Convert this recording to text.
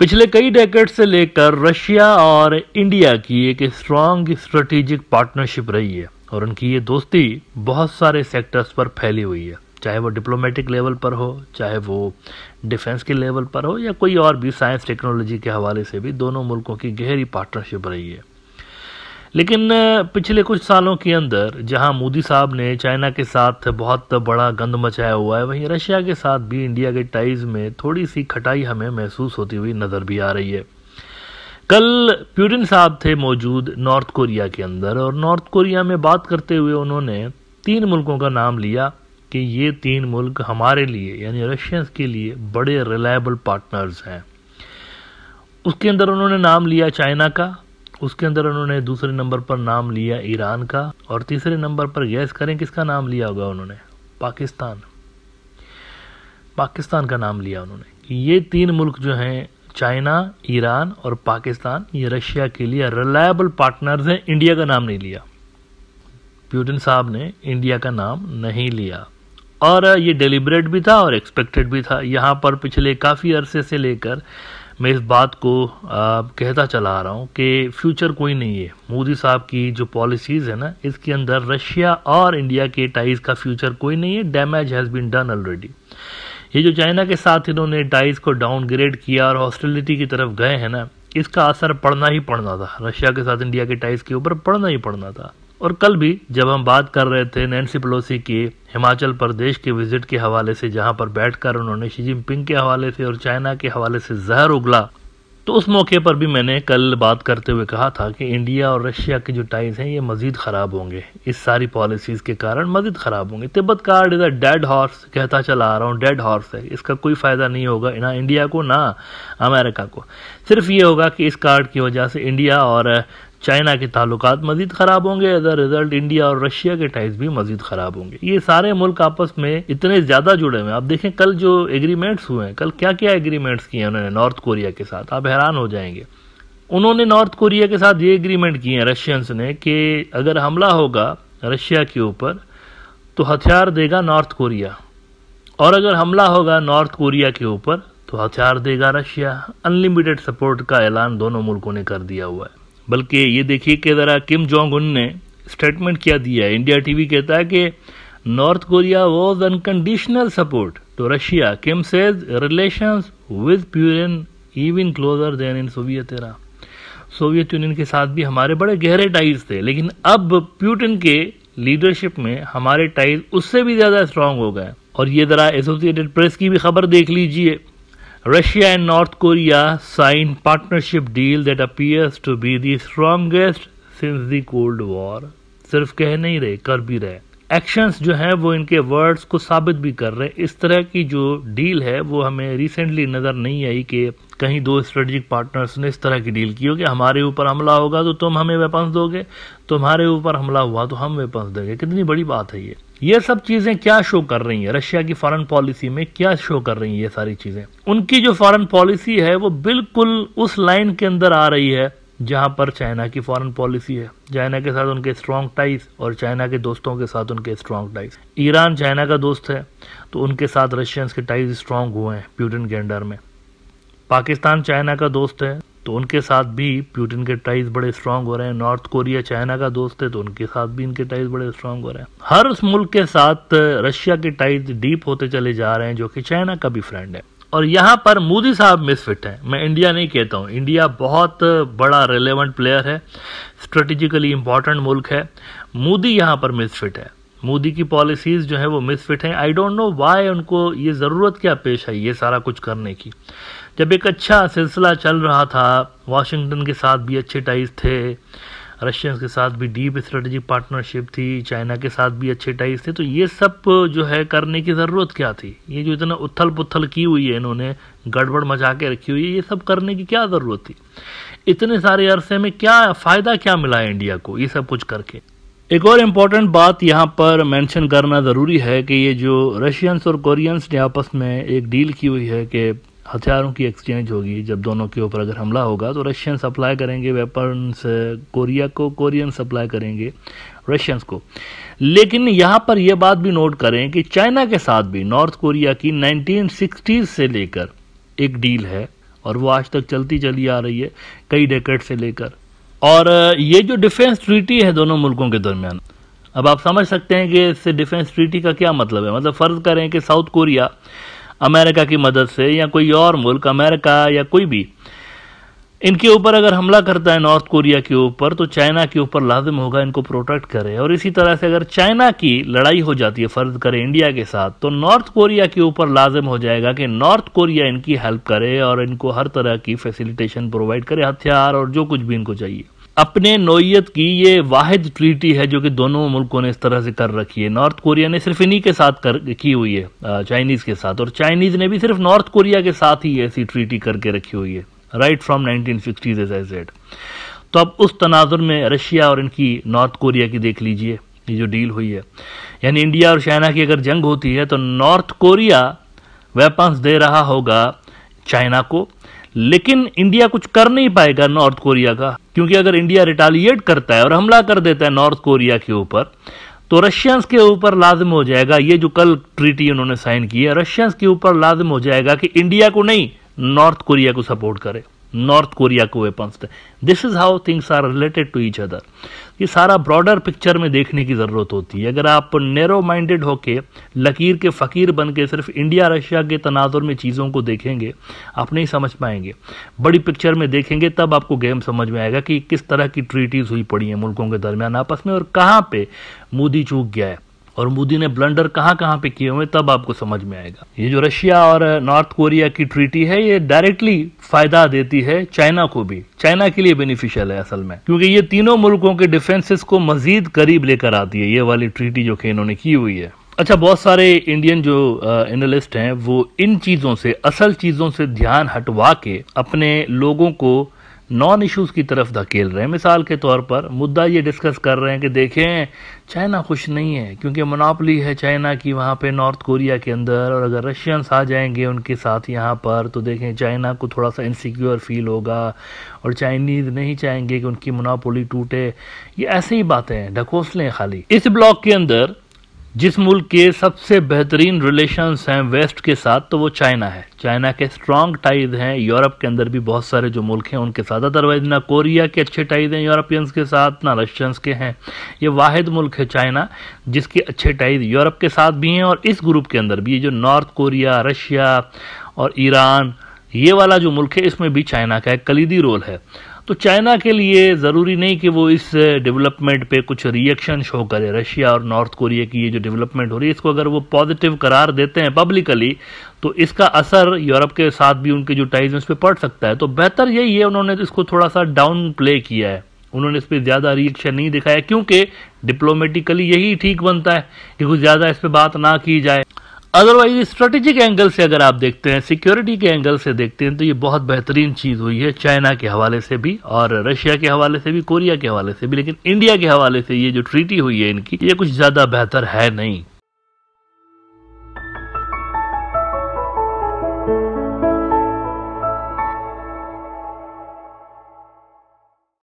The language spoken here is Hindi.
पिछले कई डेकेट से लेकर रशिया और इंडिया की एक स्ट्रांग स्ट्रेटेजिक पार्टनरशिप रही है और उनकी ये दोस्ती बहुत सारे सेक्टर्स पर फैली हुई है चाहे वो डिप्लोमेटिक लेवल पर हो चाहे वो डिफेंस के लेवल पर हो या कोई और भी साइंस टेक्नोलॉजी के हवाले से भी दोनों मुल्कों की गहरी पार्टनरशिप रही है लेकिन पिछले कुछ सालों के अंदर जहां मोदी साहब ने चाइना के साथ बहुत बड़ा गंद मचाया हुआ है वहीं रशिया के साथ भी इंडिया के टाइज में थोड़ी सी खटाई हमें महसूस होती हुई नज़र भी आ रही है कल प्यूटिन साहब थे मौजूद नॉर्थ कोरिया के अंदर और नॉर्थ कोरिया में बात करते हुए उन्होंने तीन मुल्कों का नाम लिया कि ये तीन मुल्क हमारे लिए यानी रशियंस के लिए बड़े रिलायबल पार्टनर्स हैं उसके अंदर उन्होंने नाम लिया चाइना का उसके अंदर उन्होंने दूसरे नंबर पर नाम लिया ईरान का और तीसरे नंबर पर गैस करें किसका नाम लिया होगा उन्होंने पाकिस्तान पाकिस्तान का नाम लिया उन्होंने ये तीन मुल्क जो हैं चाइना ईरान और पाकिस्तान ये रशिया के लिए रिलायबल पार्टनर्स हैं इंडिया का नाम नहीं लिया प्यूटिन साहब ने इंडिया का नाम नहीं लिया और ये डिलिबरेट भी था और एक्सपेक्टेड भी था यहाँ पर पिछले काफ़ी अरसे से लेकर मैं इस बात को आ, कहता चला आ रहा हूँ कि फ्यूचर कोई नहीं है मोदी साहब की जो पॉलिसीज़ है ना इसके अंदर रशिया और इंडिया के टाइज़ का फ्यूचर कोई नहीं है damage has been done already ये जो चाइना के साथ इन्होंने टाइज़ को डाउनग्रेड किया और हॉस्टिलिटी की तरफ गए हैं ना इसका असर पड़ना ही पड़ना था रशिया के साथ इंडिया के टाइज़ के ऊपर पड़ना ही पड़ना था और कल भी जब हम बात कर रहे थे नैन्सी पलोसी की हिमाचल प्रदेश के विजिट के हवाले से जहां पर बैठकर उन्होंने शी जिनपिंग के हवाले से और चाइना के हवाले से जहर उगला तो उस मौके पर भी मैंने कल बात करते हुए कहा था कि इंडिया और रशिया के जो टाइज हैं ये मज़ीद ख़राब होंगे इस सारी पॉलिसीज़ के कारण मज़ीद ख़राब होंगे Tibet card is a dead horse कहता चला आ रहा हूँ डेड हॉर्स है इसका कोई फ़ायदा नहीं होगा ना इंडिया को ना अमेरिका को सिर्फ ये होगा कि इस कार्ड की वजह से इंडिया और चाइना के ताल्लुक मजीद खराब होंगे एज अ रिजल्ट इंडिया और रशिया के टाइज भी मजीद खराब होंगे ये सारे मुल्क आपस में इतने ज्यादा जुड़े हुए हैं आप देखें कल जो एग्रीमेंट्स हुए हैं कल क्या क्या एग्रीमेंट्स किए हैं उन्होंने नॉर्थ कोरिया के साथ आप हैरान हो जाएंगे उन्होंने नॉर्थ कोरिया के साथ ये एग्रीमेंट किए हैं रशियंस ने कि अगर हमला होगा रशिया के ऊपर तो हथियार देगा नॉर्थ कोरिया और अगर हमला होगा नॉर्थ कोरिया के ऊपर तो हथियार देगा रशिया अनलिमिटेड सपोर्ट का ऐलान दोनों मुल्कों ने कर दिया हुआ है बल्कि ये देखिए कि ज़रा किम जोंग उन ने स्टेटमेंट क्या दिया है इंडिया टीवी कहता है कि North Korea was unconditional support to Russia Kim says relation with Putin even closer than in Soviet era Soviet Union के साथ भी हमारे बड़े गहरे टाइज थे लेकिन अब प्यूटिन के लीडरशिप में हमारे टाइज उससे भी ज़्यादा स्ट्रांग हो गए और ये ज़रा एसोसिएटेड प्रेस की भी खबर देख लीजिए Russia and North Korea signed partnership deal that appears to be the strongest since the Cold War. सिर्फ कह नहीं रहे कर भी रहे एक्शंस जो हैं वो इनके वर्ड्स को साबित भी कर रहे हैं इस तरह की जो डील है वो हमें रिसेंटली नज़र नहीं आई कि कहीं दो स्ट्रेटजिक पार्टनर्स ने इस तरह की डील की होगी हमारे ऊपर हमला होगा तो तुम हमें वेपन्स दोगे तुम्हारे ऊपर हमला हुआ तो हम वेपन्स देंगे कितनी बड़ी बात है ये ये सब चीज़ें क्या शो कर रही हैं रशिया की फॉरेन पॉलिसी में क्या शो कर रही हैं ये सारी चीज़ें उनकी जो फॉरेन पॉलिसी है वो बिल्कुल उस लाइन के अंदर आ रही है जहां पर चाइना की फॉरेन पॉलिसी है चाइना के साथ उनके स्ट्रॉन्ग टाइज और चाइना के दोस्तों के साथ उनके स्ट्रॉन्ग टाइज ईरान चाइना का दोस्त है तो उनके साथ रशियंस के टाइज स्ट्रांग हुए हैं प्यूटन के अंडर में पाकिस्तान चाइना का दोस्त है तो उनके साथ भी प्यूटिन के टाइज बड़े स्ट्रांग हो रहे हैं नॉर्थ कोरिया चाइना का दोस्त है तो उनके साथ भी इनके टाइज बड़े स्ट्रांग हो रहे हैं हर उस मुल्क के साथ रशिया के टाइज डीप होते चले जा रहे हैं जो कि चाइना का भी फ्रेंड है और यहाँ पर मोदी साहब मिसफिट हैं मैं इंडिया नहीं कहता हूँ इंडिया बहुत बड़ा रिलेवेंट प्लेयर है स्ट्रेटेजिकली इम्पॉर्टेंट मुल्क है मोदी यहाँ पर मिसफिट है मोदी की पॉलिसीज़ जो है वो मिसफिट हैं आई डोंट नो वाई उनको ये ज़रूरत क्या पेश है ये सारा कुछ करने की जब एक अच्छा सिलसिला चल रहा था वाशिंगटन के साथ भी अच्छे टाइज थे रशियंस के साथ भी डीप स्ट्रेटजिक पार्टनरशिप थी चाइना के साथ भी अच्छे टाइज थे तो ये सब जो है करने की ज़रूरत क्या थी ये जो इतना उथल पुथल की हुई है इन्होंने गड़बड़ मचा के रखी हुई है ये सब करने की क्या ज़रूरत थी इतने सारे अरसे में क्या फ़ायदा क्या मिला है इंडिया को ये सब कुछ करके एक और इम्पॉर्टेंट बात यहाँ पर मेंशन करना ज़रूरी है कि ये जो रशियंस और कोरियंस ने आपस में एक डील की हुई है कि हथियारों की एक्सचेंज होगी जब दोनों के ऊपर अगर हमला होगा तो रशियन सप्लाई करेंगे वेपन्स कोरिया को कोरियन सप्लाई करेंगे रशियंस को लेकिन यहाँ पर यह बात भी नोट करें कि चाइना के साथ भी नॉर्थ कोरिया की नाइनटीन से लेकर एक डील है और वो आज तक चलती चली आ रही है कई डेकेट से लेकर और ये जो डिफेंस ट्रीटी है दोनों मुल्कों के दरमियान अब आप समझ सकते हैं कि इससे डिफेंस ट्रीटी का क्या मतलब है मतलब फ़र्ज़ करें कि साउथ कोरिया अमेरिका की मदद से या कोई और मुल्क अमेरिका या कोई भी इनके ऊपर अगर हमला करता है नॉर्थ कोरिया के ऊपर तो चाइना के ऊपर लाजिम होगा इनको प्रोटेक्ट करे और इसी तरह से अगर चाइना की लड़ाई हो जाती है फर्ज करे इंडिया के साथ तो नॉर्थ कोरिया के ऊपर लाजिम हो जाएगा कि नॉर्थ कोरिया इनकी हेल्प करे और इनको हर तरह की फैसिलिटेशन प्रोवाइड करे हथियार और जो कुछ भी इनको चाहिए अपने नोयत की ये वाहिद ट्रीटी है जो कि दोनों मुल्कों ने इस तरह से कर रखी है नॉर्थ कोरिया ने सिर्फ इन्हीं के साथ कर की हुई है चाइनीज़ के साथ और चाइनीज़ ने भी सिर्फ नॉर्थ कोरिया के साथ ही ऐसी ट्रीटी करके रखी हुई है राइट फ्रॉम 1960s एज तो अब उस तनाजुर में रशिया और इनकी नॉर्थ कोरिया की देख लीजिए ये जो डील हुई है यानी इंडिया और चाइना की अगर जंग होती है तो नॉर्थ कोरिया वेपन्स दे रहा होगा चाइना को लेकिन इंडिया कुछ कर नहीं पाएगा नॉर्थ कोरिया का क्योंकि अगर इंडिया रिटालिएट करता है और हमला कर देता है नॉर्थ कोरिया के ऊपर तो रशियंस के ऊपर लाजम हो जाएगा ये जो कल ट्रीटी उन्होंने साइन की है रशियंस के ऊपर लाजम हो जाएगा कि इंडिया को नहीं नॉर्थ कोरिया को सपोर्ट करे नॉर्थ कोरिया को वेपन्स दे this is how things are related to each other ये सारा ब्रॉडर पिक्चर में देखने की ज़रूरत होती है अगर आप नैरो माइंडेड होके लकीर के फ़कीर बन के सिर्फ इंडिया रशिया के तनाजुर में चीज़ों को देखेंगे आप नहीं समझ पाएंगे बड़ी पिक्चर में देखेंगे तब आपको गेम समझ में आएगा कि किस तरह की ट्रीटीज़ हुई पड़ी हैं मुल्कों के दरमियान आपस में और कहाँ पर मोदी चूक गया है और मोदी ने ब्लंडर कहां कहां पे किए हुए तब आपको समझ में आएगा ये जो रशिया और नॉर्थ कोरिया की ट्रीटी है ये डायरेक्टली फायदा देती है चाइना को भी चाइना के लिए बेनिफिशियल है असल में क्योंकि ये तीनों मुल्कों के डिफेंसेस को मजीद करीब लेकर आती है ये वाली ट्रीटी जो कि इन्होंने की हुई है अच्छा बहुत सारे इंडियन जो एनालिस्ट हैं वो इन चीज़ों से असल चीज़ों से ध्यान हटवा के अपने लोगों को नॉन इश्यूज़ की तरफ धकेल रहे हैं मिसाल के तौर पर मुद्दा ये डिस्कस कर रहे हैं कि देखें चाइना खुश नहीं है क्योंकि मोनापली है चाइना की वहाँ पे नॉर्थ कोरिया के अंदर और अगर रशियंस आ जाएंगे उनके साथ यहाँ पर तो देखें चाइना को थोड़ा सा इनसिक्योर फील होगा और चाइनीज़ नहीं चाहेंगे कि उनकी मनापोली टूटे ये ऐसे ही बातें हैं ढकोसलें खाली इस ब्लॉक के अंदर जिस मुल्क के सबसे बेहतरीन रिलेशंस हैं वेस्ट के साथ तो वो चाइना है चाइना के स्ट्रांग टाइज हैं यूरोप के अंदर भी बहुत सारे जो मुल्क हैं उनके साथ अदरवाइज ना कोरिया के अच्छे टाइज हैं यूरोपियंस के साथ ना रशियंस के हैं ये वाहिद मुल्क है चाइना जिसके अच्छे टाइज यूरोप के साथ भी हैं और इस ग्रुप के अंदर भी ये जो नॉर्थ कोरिया रशिया और ईरान ये वाला जो मुल्क है इसमें भी चाइना का एक कलीदी रोल है तो चाइना के लिए ज़रूरी नहीं कि वो इस डेवलपमेंट पे कुछ रिएक्शन शो करे रशिया और नॉर्थ कोरिया की ये जो डेवलपमेंट हो रही है इसको अगर वो पॉजिटिव करार देते हैं पब्लिकली तो इसका असर यूरोप के साथ भी उनके जो टाइज उस पर पड़ सकता है तो बेहतर यही है उन्होंने इसको थोड़ा सा डाउन प्ले किया है उन्होंने इस पर ज़्यादा रिएक्शन नहीं दिखाया क्योंकि डिप्लोमेटिकली यही ठीक बनता है कि कुछ ज़्यादा इस पर बात ना की जाए अदरवाइज स्ट्रेटेजिक एंगल से अगर आप देखते हैं सिक्योरिटी के एंगल से देखते हैं तो ये बहुत बेहतरीन चीज़ हुई है चाइना के हवाले से भी और रशिया के हवाले से भी कोरिया के हवाले से भी लेकिन इंडिया के हवाले से ये जो ट्रीटी हुई है इनकी ये कुछ ज़्यादा बेहतर है नहीं